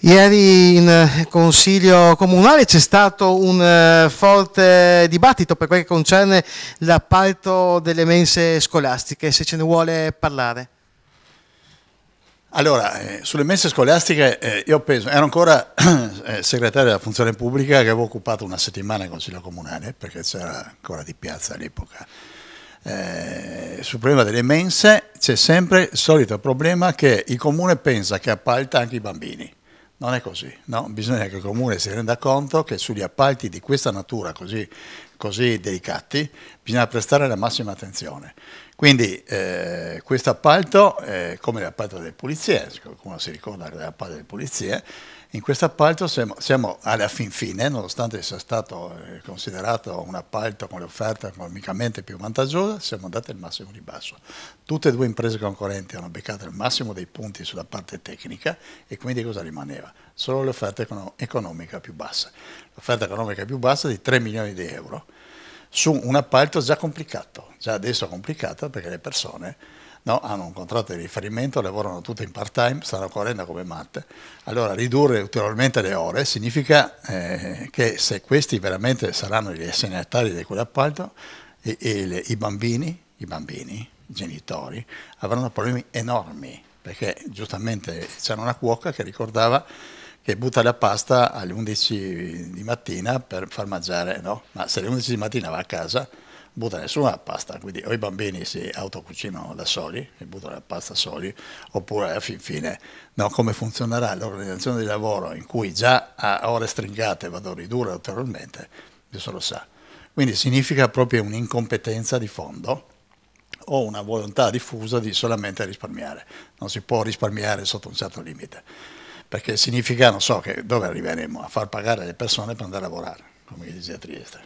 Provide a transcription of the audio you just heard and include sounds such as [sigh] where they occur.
Ieri in eh, Consiglio Comunale c'è stato un eh, forte dibattito per quel che concerne l'appalto delle mense scolastiche, se ce ne vuole parlare. Allora, eh, sulle mense scolastiche io penso, ero ancora [coughs] segretario della funzione pubblica che avevo occupato una settimana in Consiglio Comunale perché c'era ancora di piazza all'epoca. Eh, sul problema delle mense c'è sempre il solito problema che il comune pensa che appalta anche i bambini non è così, no? bisogna che il Comune si renda conto che sugli appalti di questa natura così così delicati, bisogna prestare la massima attenzione. Quindi eh, questo appalto, eh, come l'appalto delle pulizie, qualcuno si ricorda dell'appalto delle pulizie, in questo appalto siamo, siamo, alla fin fine, nonostante sia stato eh, considerato un appalto con l'offerta economicamente più vantaggiosa, siamo andati al massimo ribasso. Tutte e due imprese concorrenti hanno beccato il massimo dei punti sulla parte tecnica e quindi cosa rimaneva? Solo l'offerta economica più bassa. L'offerta economica più bassa di 3 milioni di euro su un appalto già complicato, già adesso complicato perché le persone no, hanno un contratto di riferimento, lavorano tutte in part time, stanno correndo come matte. Allora ridurre ulteriormente le ore significa eh, che se questi veramente saranno gli assegnatari di quell'appalto, e, e le, i bambini, i bambini, i genitori, avranno problemi enormi, perché giustamente c'era una cuoca che ricordava che butta la pasta alle 11 di mattina per far mangiare, no? Ma se alle 11 di mattina va a casa, butta nessuna pasta, quindi o i bambini si autocucinano da soli e buttano la pasta soli, oppure alla fin fine no, come funzionerà l'organizzazione di lavoro in cui già a ore stringate vado a ridurre ulteriormente, nessuno lo sa. Quindi significa proprio un'incompetenza di fondo o una volontà diffusa di solamente risparmiare, non si può risparmiare sotto un certo limite perché significa, non so, che dove arriveremo a far pagare le persone per andare a lavorare, come dice a Trieste.